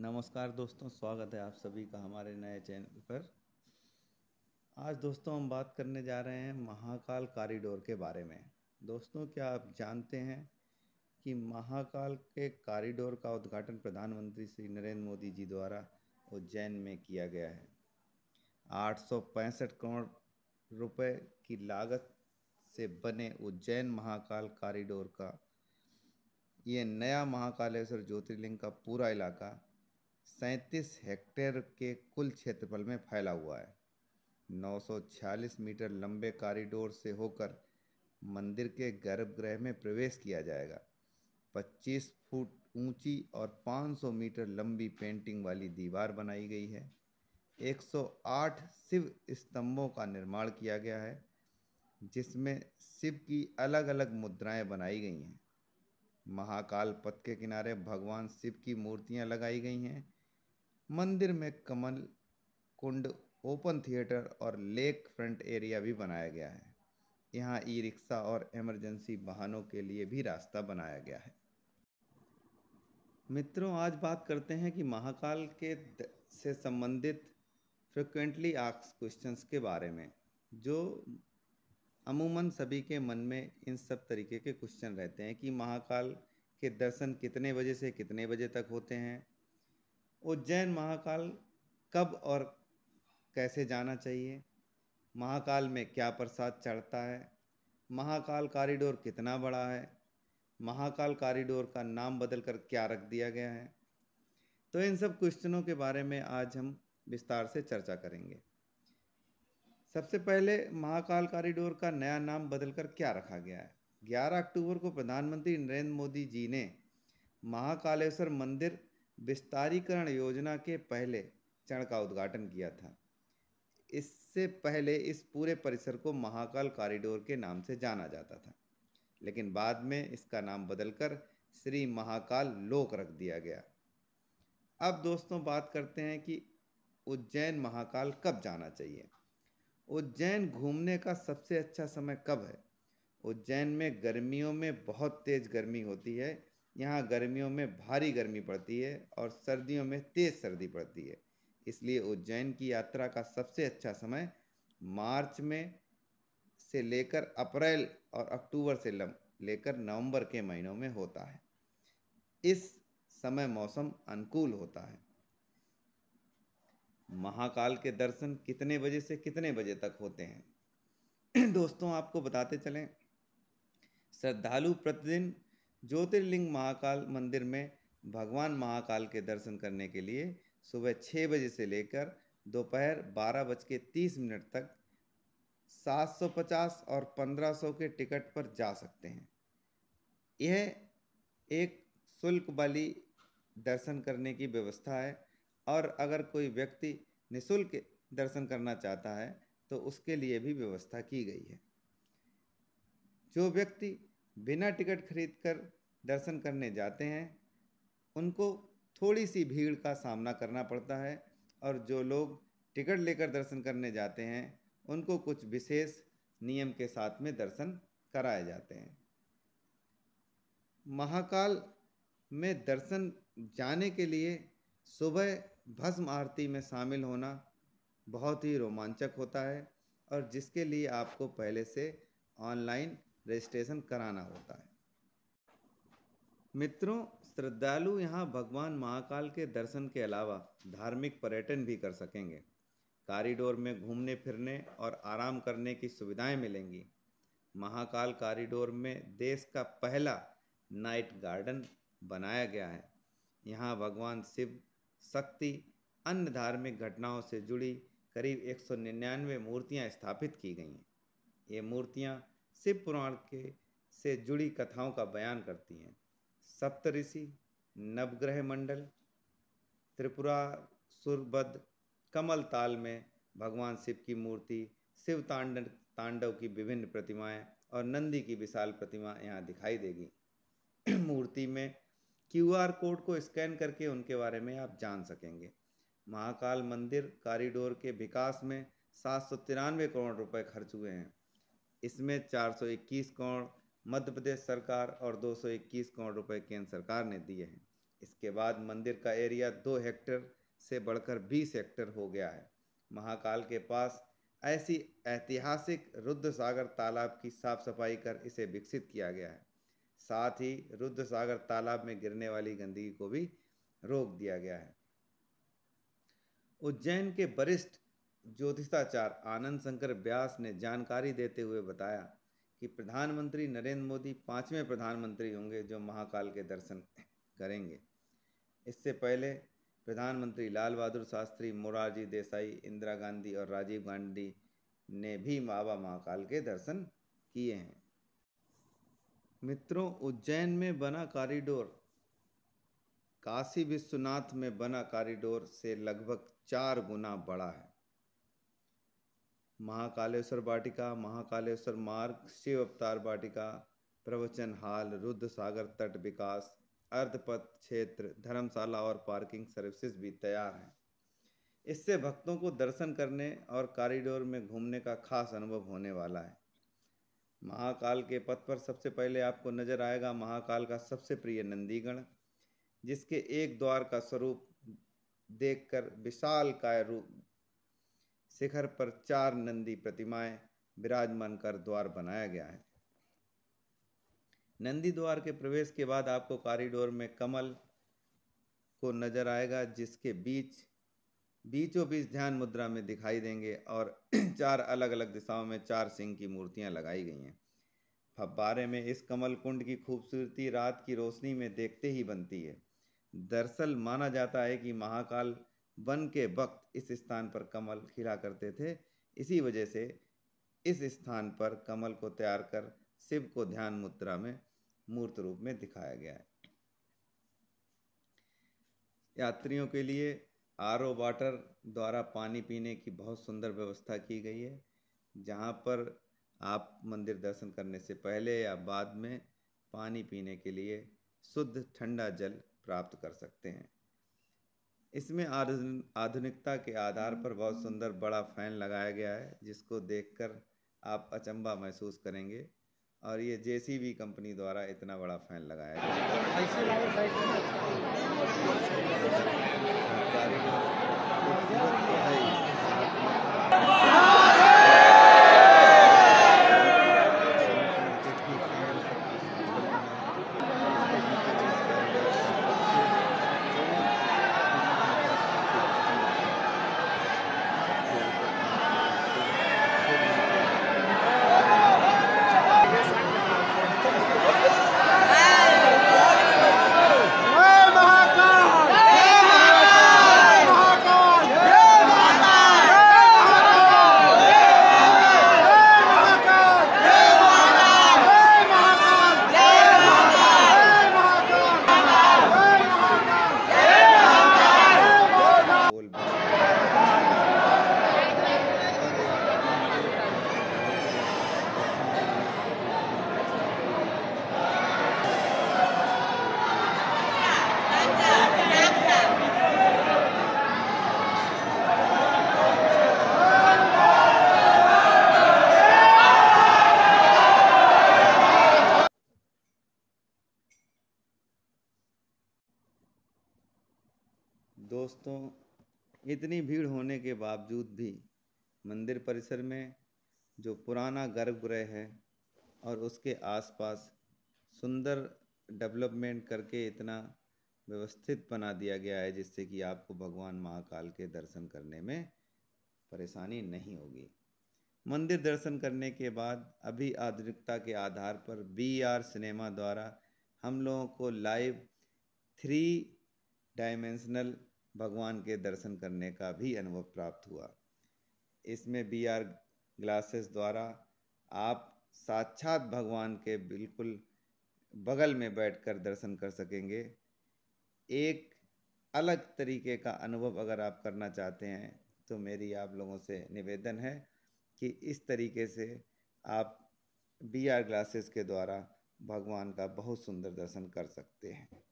नमस्कार दोस्तों स्वागत है आप सभी का हमारे नए चैनल पर आज दोस्तों हम बात करने जा रहे हैं महाकाल कॉरिडोर के बारे में दोस्तों क्या आप जानते हैं कि महाकाल के कॉरिडोर का उद्घाटन प्रधानमंत्री श्री नरेंद्र मोदी जी द्वारा उज्जैन में किया गया है आठ करोड़ रुपए की लागत से बने उज्जैन महाकाल कॉरिडोर का ये नया महाकालेश्वर ज्योतिर्लिंग का पूरा इलाका सैंतीस हेक्टेयर के कुल क्षेत्रफल में फैला हुआ है 946 मीटर लंबे कॉरिडोर से होकर मंदिर के गर्भगृह में प्रवेश किया जाएगा 25 फुट ऊंची और 500 मीटर लंबी पेंटिंग वाली दीवार बनाई गई है 108 शिव स्तंभों का निर्माण किया गया है जिसमें शिव की अलग अलग मुद्राएं बनाई गई हैं महाकाल पथ के किनारे भगवान शिव की मूर्तियां लगाई गई हैं मंदिर में कमल कुंड ओपन थिएटर और लेक फ्रंट एरिया भी बनाया गया है यहाँ ई रिक्शा और इमरजेंसी वाहनों के लिए भी रास्ता बनाया गया है मित्रों आज बात करते हैं कि महाकाल के से संबंधित फ्रिक्वेंटली आक्स क्वेश्चंस के बारे में जो अमूमन सभी के मन में इन सब तरीके के क्वेश्चन रहते हैं कि महाकाल के दर्शन कितने बजे से कितने बजे तक होते हैं उज्जैन महाकाल कब और कैसे जाना चाहिए महाकाल में क्या प्रसाद चढ़ता है महाकाल कॉरिडोर कितना बड़ा है महाकाल कॉरिडोर का नाम बदल कर क्या रख दिया गया है तो इन सब क्वेश्चनों के बारे में आज हम विस्तार से चर्चा करेंगे सबसे पहले महाकाल कॉरिडोर का नया नाम बदलकर क्या रखा गया है 11 अक्टूबर को प्रधानमंत्री नरेंद्र मोदी जी ने महाकालेश्वर मंदिर विस्तारीकरण योजना के पहले चरण का उद्घाटन किया था इससे पहले इस पूरे परिसर को महाकाल कॉरिडोर के नाम से जाना जाता था लेकिन बाद में इसका नाम बदलकर श्री महाकाल लोक रख दिया गया अब दोस्तों बात करते हैं कि उज्जैन महाकाल कब जाना चाहिए उज्जैन घूमने का सबसे अच्छा समय कब है उज्जैन में गर्मियों में बहुत तेज़ गर्मी होती है यहाँ गर्मियों में भारी गर्मी पड़ती है और सर्दियों में तेज़ सर्दी पड़ती है इसलिए उज्जैन की यात्रा का सबसे अच्छा समय मार्च में से लेकर अप्रैल और अक्टूबर से लेकर नवंबर के महीनों में होता है इस समय मौसम अनुकूल होता है महाकाल के दर्शन कितने बजे से कितने बजे तक होते हैं दोस्तों आपको बताते चलें श्रद्धालु प्रतिदिन ज्योतिर्लिंग महाकाल मंदिर में भगवान महाकाल के दर्शन करने के लिए सुबह छः बजे से लेकर दोपहर बारह बज के तीस मिनट तक 750 और 1500 के टिकट पर जा सकते हैं यह एक शुल्क वाली दर्शन करने की व्यवस्था है और अगर कोई व्यक्ति निशुल्क दर्शन करना चाहता है तो उसके लिए भी व्यवस्था की गई है जो व्यक्ति बिना टिकट खरीदकर दर्शन करने जाते हैं उनको थोड़ी सी भीड़ का सामना करना पड़ता है और जो लोग टिकट लेकर दर्शन करने जाते हैं उनको कुछ विशेष नियम के साथ में दर्शन कराए जाते हैं महाकाल में दर्शन जाने के लिए सुबह भस्म आरती में शामिल होना बहुत ही रोमांचक होता है और जिसके लिए आपको पहले से ऑनलाइन रजिस्ट्रेशन कराना होता है मित्रों श्रद्धालु यहाँ भगवान महाकाल के दर्शन के अलावा धार्मिक पर्यटन भी कर सकेंगे कॉरिडोर में घूमने फिरने और आराम करने की सुविधाएं मिलेंगी महाकाल कॉरिडोर में देश का पहला नाइट गार्डन बनाया गया है यहाँ भगवान शिव शक्ति अन्य धार्मिक घटनाओं से जुड़ी करीब 199 मूर्तियाँ स्थापित की गई हैं ये मूर्तियाँ शिव पुराण के से जुड़ी कथाओं का बयान करती हैं सप्तऋषि नवग्रह मंडल त्रिपुरा सुरबद कमल ताल में भगवान शिव की मूर्ति शिव तांडव तांडव की विभिन्न प्रतिमाएं और नंदी की विशाल प्रतिमा यहाँ दिखाई देगी मूर्ति में क्यू आर कोड को स्कैन करके उनके बारे में आप जान सकेंगे महाकाल मंदिर कॉरिडोर के विकास में सात सौ तिरानवे करोड़ रुपए खर्च हुए हैं इसमें 421 करोड़ मध्य प्रदेश सरकार और 221 करोड़ रुपए केंद्र सरकार ने दिए हैं इसके बाद मंदिर का एरिया दो हेक्टेयर से बढ़कर बीस हेक्टेयर हो गया है महाकाल के पास ऐसी ऐतिहासिक रुद्र सागर तालाब की साफ सफाई कर इसे विकसित किया गया है साथ ही रुद्र सागर तालाब में गिरने वाली गंदगी को भी रोक दिया गया है उज्जैन के वरिष्ठ ज्योतिषाचार्य आनंद शंकर व्यास ने जानकारी देते हुए बताया कि प्रधानमंत्री नरेंद्र मोदी पाँचवें प्रधानमंत्री होंगे जो महाकाल के दर्शन करेंगे इससे पहले प्रधानमंत्री लाल बहादुर शास्त्री मोरारजी देसाई इंदिरा गांधी और राजीव गांधी ने भी बाबा महाकाल के दर्शन किए हैं मित्रों उज्जैन में बना कॉरिडोर काशी विश्वनाथ में बना कॉरिडोर से लगभग चार गुना बड़ा है महाकालेश्वर वाटिका महाकालेश्वर मार्ग शिव अवतार वाटिका प्रवचन हाल रुद्र सागर तट विकास अर्धपथ क्षेत्र धर्मशाला और पार्किंग सर्विसेज भी तैयार हैं इससे भक्तों को दर्शन करने और कॉरिडोर में घूमने का खास अनुभव होने वाला है महाकाल के पथ पर सबसे पहले आपको नजर आएगा महाकाल का सबसे प्रिय नंदीगण जिसके एक द्वार का स्वरूप देखकर विशाल काय रूप शिखर पर चार नंदी प्रतिमाएं विराजमान कर द्वार बनाया गया है नंदी द्वार के प्रवेश के बाद आपको कॉरिडोर में कमल को नजर आएगा जिसके बीच बीचों बीच ध्यान मुद्रा में दिखाई देंगे और चार अलग अलग दिशाओं में चार सिंह की मूर्तियां लगाई गई हैं फब्बारे में इस कमल कुंड की खूबसूरती रात की रोशनी में देखते ही बनती है दरअसल माना जाता है कि महाकाल वन के वक्त इस स्थान पर कमल खिला करते थे इसी वजह से इस स्थान पर कमल को तैयार कर शिव को ध्यान मुद्रा में मूर्त रूप में दिखाया गया है यात्रियों के लिए आर ओ वाटर द्वारा पानी पीने की बहुत सुंदर व्यवस्था की गई है जहाँ पर आप मंदिर दर्शन करने से पहले या बाद में पानी पीने के लिए शुद्ध ठंडा जल प्राप्त कर सकते हैं इसमें आधुनिकता के आधार पर बहुत सुंदर बड़ा फैन लगाया गया है जिसको देखकर आप अचंबा महसूस करेंगे और ये जे कंपनी द्वारा इतना बड़ा फैन लगाया गया है इतनी भीड़ होने के बावजूद भी मंदिर परिसर में जो पुराना गर्भगृह है और उसके आसपास सुंदर डेवलपमेंट करके इतना व्यवस्थित बना दिया गया है जिससे कि आपको भगवान महाकाल के दर्शन करने में परेशानी नहीं होगी मंदिर दर्शन करने के बाद अभी आधुनिकता के आधार पर बी आर सिनेमा द्वारा हम लोगों को लाइव थ्री डायमेंशनल भगवान के दर्शन करने का भी अनुभव प्राप्त हुआ इसमें बी आर ग्लासेस द्वारा आप साक्षात भगवान के बिल्कुल बगल में बैठकर दर्शन कर सकेंगे एक अलग तरीके का अनुभव अगर आप करना चाहते हैं तो मेरी आप लोगों से निवेदन है कि इस तरीके से आप बी आर ग्लासेस के द्वारा भगवान का बहुत सुंदर दर्शन कर सकते हैं